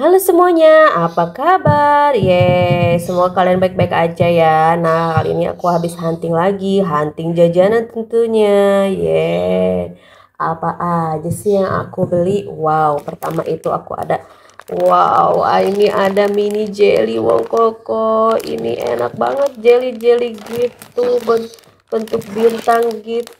Halo semuanya, apa kabar? Yes, semua kalian baik-baik aja ya Nah, kali ini aku habis hunting lagi Hunting jajanan tentunya Yes, Apa aja sih yang aku beli? Wow, pertama itu aku ada Wow, ini ada mini jelly wong koko Ini enak banget jelly-jelly gitu Bentuk bintang gitu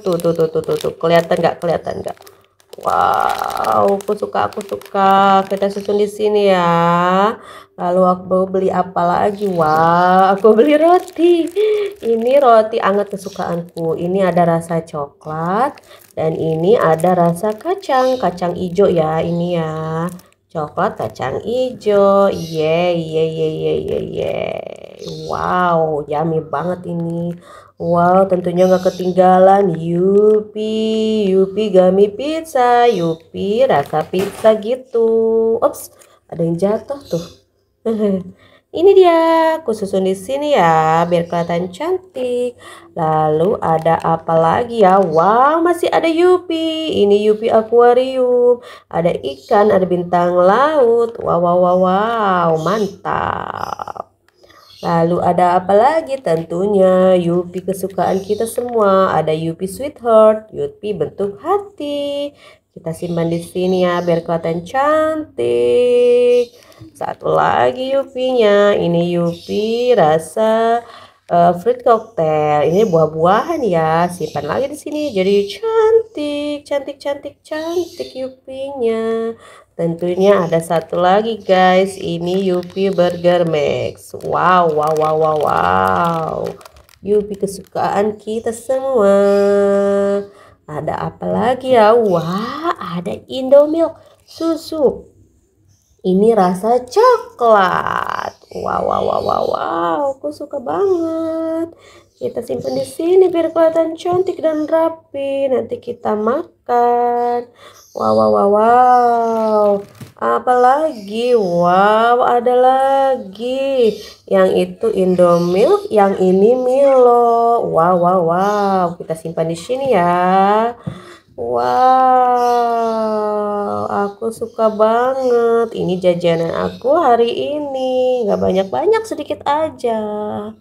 tuh, tuh, tuh, tuh, tuh, tuh. Kelihatan nggak? Kelihatan nggak? Wow, aku suka, aku suka. Kita susun di sini ya. Lalu aku beli apa lagi? Wah, wow, aku beli roti. Ini roti anget kesukaanku. Ini ada rasa coklat dan ini ada rasa kacang, kacang hijau ya ini ya coklat kacang hijau ye ye ye ye ye ye wow yummy banget ini wow tentunya nggak ketinggalan yupi yupi gami pizza yupi rasa pizza gitu ups ada yang jatuh tuh Ini dia, aku susun di sini ya, biar kelihatan cantik. Lalu ada apa lagi ya? Wow, masih ada Yupi. Ini Yupi akuarium. Ada ikan, ada bintang laut. Wow, wow, wow, wow. mantap. Lalu ada apa lagi? Tentunya Yupi kesukaan kita semua. Ada Yupi sweetheart, Yupi bentuk hati, kita simpan di sini ya biar kelihatan cantik. Satu lagi Yupi-nya. Ini Yupi rasa uh, fruit cocktail. Ini buah-buahan ya. Simpan lagi di sini jadi cantik, cantik, cantik, cantik Yupi-nya. Tentunya ada satu lagi guys. Ini Yupi Burger Max. Wow, wow, wow, wow, wow. Yupi kesukaan kita semua. Ada apa lagi ya? Wah, ada Indomilk susu. Ini rasa coklat. Wow, wow, wow, wow, wow. Aku suka banget. Kita simpan di sini biar kelihatan cantik dan rapi. Nanti kita makan. Wow, wow, wow, wow. Apalagi, wow, ada lagi. Yang itu Indomil, yang ini Milo. Wow, wow, wow. Kita simpan di sini ya. Wow, aku suka banget. Ini jajanan aku hari ini. Gak banyak-banyak, sedikit aja.